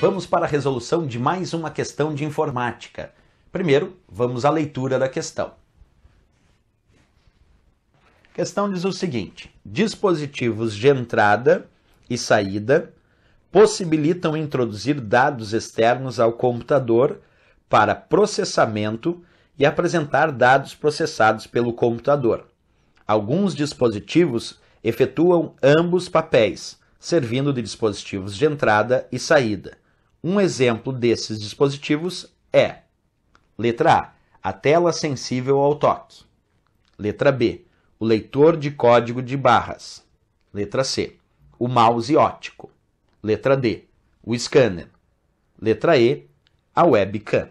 vamos para a resolução de mais uma questão de informática. Primeiro, vamos à leitura da questão. A questão diz o seguinte: dispositivos de entrada e saída possibilitam introduzir dados externos ao computador para processamento e apresentar dados processados pelo computador. Alguns dispositivos efetuam ambos papéis, servindo de dispositivos de entrada e saída. Um exemplo desses dispositivos é: letra A, a tela sensível ao toque. Letra B, o leitor de código de barras. Letra C, o mouse óptico. Letra D, o scanner. Letra E, a webcam.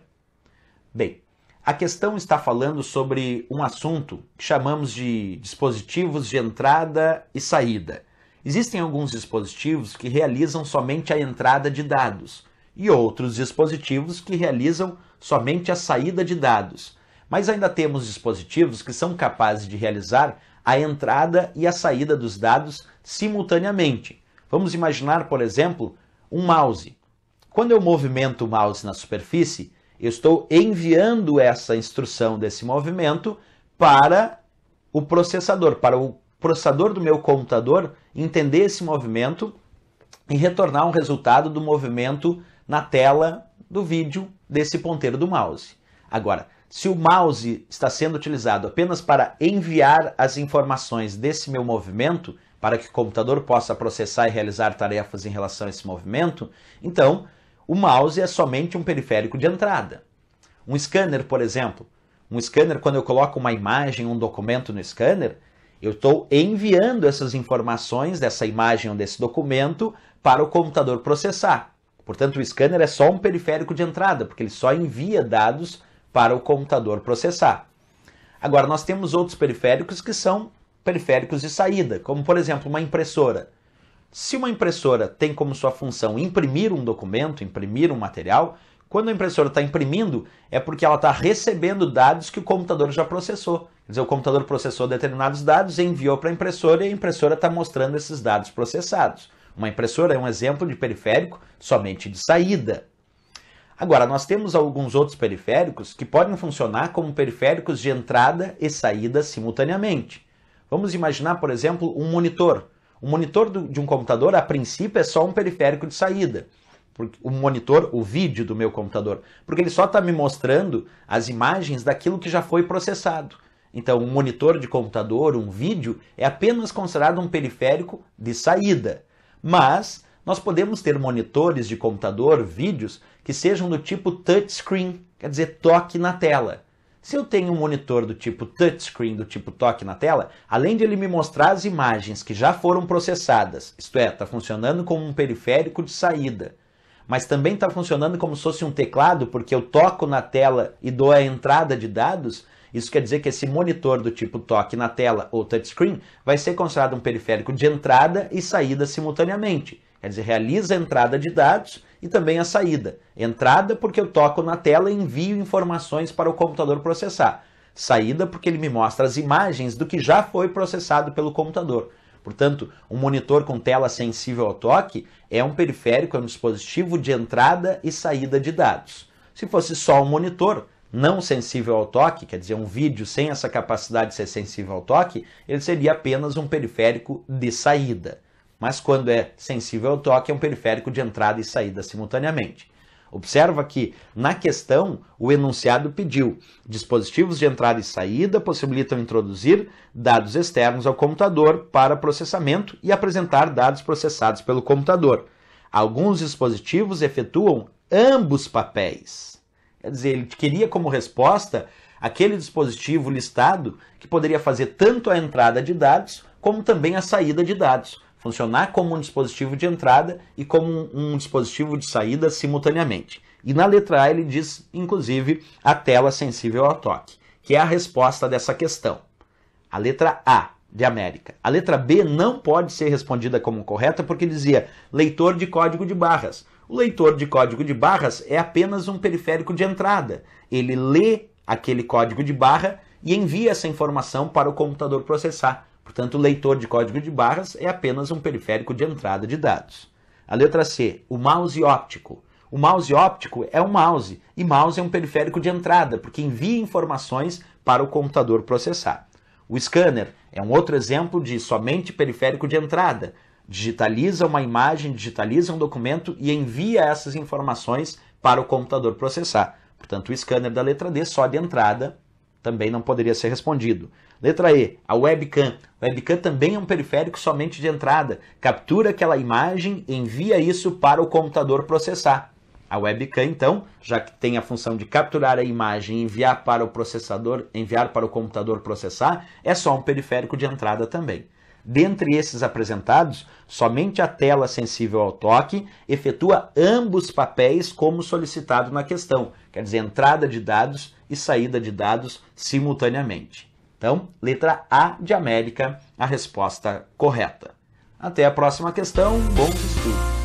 Bem, a questão está falando sobre um assunto que chamamos de dispositivos de entrada e saída. Existem alguns dispositivos que realizam somente a entrada de dados, e outros dispositivos que realizam somente a saída de dados. Mas ainda temos dispositivos que são capazes de realizar a entrada e a saída dos dados simultaneamente. Vamos imaginar, por exemplo, um mouse. Quando eu movimento o mouse na superfície, eu estou enviando essa instrução desse movimento para o processador, para o processador do meu computador entender esse movimento e retornar um resultado do movimento na tela do vídeo desse ponteiro do mouse. Agora, se o mouse está sendo utilizado apenas para enviar as informações desse meu movimento, para que o computador possa processar e realizar tarefas em relação a esse movimento, então o mouse é somente um periférico de entrada. Um scanner, por exemplo. Um scanner, quando eu coloco uma imagem, um documento no scanner, eu estou enviando essas informações dessa imagem ou desse documento para o computador processar. Portanto, o scanner é só um periférico de entrada, porque ele só envia dados para o computador processar. Agora, nós temos outros periféricos que são periféricos de saída, como por exemplo uma impressora. Se uma impressora tem como sua função imprimir um documento, imprimir um material, quando a impressora está imprimindo, é porque ela está recebendo dados que o computador já processou. Quer dizer, o computador processou determinados dados, enviou para a impressora e a impressora está mostrando esses dados processados. Uma impressora é um exemplo de periférico somente de saída. Agora, nós temos alguns outros periféricos que podem funcionar como periféricos de entrada e saída simultaneamente. Vamos imaginar, por exemplo, um monitor. O monitor de um computador, a princípio, é só um periférico de saída. O monitor, o vídeo do meu computador. Porque ele só está me mostrando as imagens daquilo que já foi processado. Então, um monitor de computador, um vídeo, é apenas considerado um periférico de saída. Mas nós podemos ter monitores de computador, vídeos, que sejam do tipo touchscreen, quer dizer, toque na tela. Se eu tenho um monitor do tipo touchscreen, do tipo toque na tela, além de ele me mostrar as imagens que já foram processadas, isto é, está funcionando como um periférico de saída, mas também está funcionando como se fosse um teclado, porque eu toco na tela e dou a entrada de dados, isso quer dizer que esse monitor do tipo toque na tela ou touchscreen vai ser considerado um periférico de entrada e saída simultaneamente. Quer dizer, realiza a entrada de dados e também a saída. Entrada porque eu toco na tela e envio informações para o computador processar. Saída porque ele me mostra as imagens do que já foi processado pelo computador. Portanto, um monitor com tela sensível ao toque é um periférico, é um dispositivo de entrada e saída de dados. Se fosse só um monitor, não sensível ao toque, quer dizer, um vídeo sem essa capacidade de ser sensível ao toque, ele seria apenas um periférico de saída. Mas quando é sensível ao toque, é um periférico de entrada e saída simultaneamente. Observa que, na questão, o enunciado pediu: dispositivos de entrada e saída possibilitam introduzir dados externos ao computador para processamento e apresentar dados processados pelo computador. Alguns dispositivos efetuam ambos papéis. Quer dizer, ele queria como resposta aquele dispositivo listado que poderia fazer tanto a entrada de dados como também a saída de dados, funcionar como um dispositivo de entrada e como um, dispositivo de saída simultaneamente. E na letra A ele diz, inclusive, a tela sensível ao toque, que é a resposta dessa questão. A letra A de América. A letra B não pode ser respondida como correta porque dizia leitor de código de barras. O leitor de código de barras é apenas um periférico de entrada. Ele lê aquele código de barra e envia essa informação para o computador processar. Portanto, o leitor de código de barras é apenas um periférico de entrada de dados. A letra C, o mouse óptico. O mouse óptico é um mouse e mouse é um periférico de entrada, porque envia informações para o computador processar. O scanner é um outro exemplo de somente periférico de entrada, digitaliza uma imagem, digitaliza um documento e envia essas informações para o computador processar. Portanto, o scanner da letra D, só de entrada, também não poderia ser respondido. Letra E, a webcam. Webcam também é um periférico somente de entrada. Captura aquela imagem, envia isso para o computador processar. A webcam, então, já que tem a função de capturar a imagem e enviar para o processador, enviar para o computador processar, é só um periférico de entrada também. Dentre esses apresentados, somente a tela sensível ao toque efetua ambos papéis como solicitado na questão, quer dizer, entrada de dados e saída de dados simultaneamente. Então, letra A de América, a resposta correta. Até a próxima questão, bons estudos!